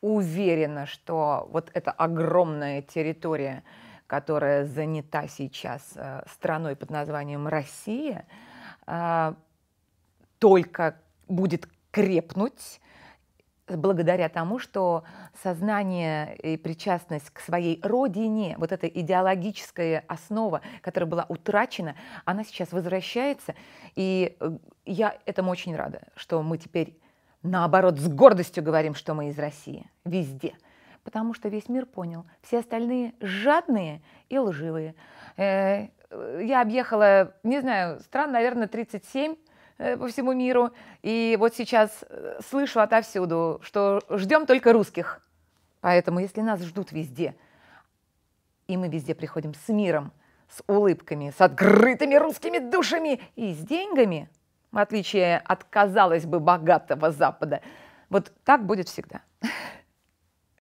уверена, что вот эта огромная территория, которая занята сейчас э, страной под названием Россия, э, только будет крепнуть благодаря тому, что сознание и причастность к своей родине, вот эта идеологическая основа, которая была утрачена, она сейчас возвращается. И э, я этому очень рада, что мы теперь наоборот, с гордостью говорим, что мы из России. Везде. Потому что весь мир понял. Все остальные жадные и лживые. Э, я объехала, не знаю, стран, наверное, 37 э, по всему миру. И вот сейчас э, слышу отовсюду, что ждем только русских. Поэтому, если нас ждут везде, и мы везде приходим с миром, с улыбками, с открытыми русскими душами и с деньгами – в отличие от, казалось бы, богатого Запада. Вот так будет всегда.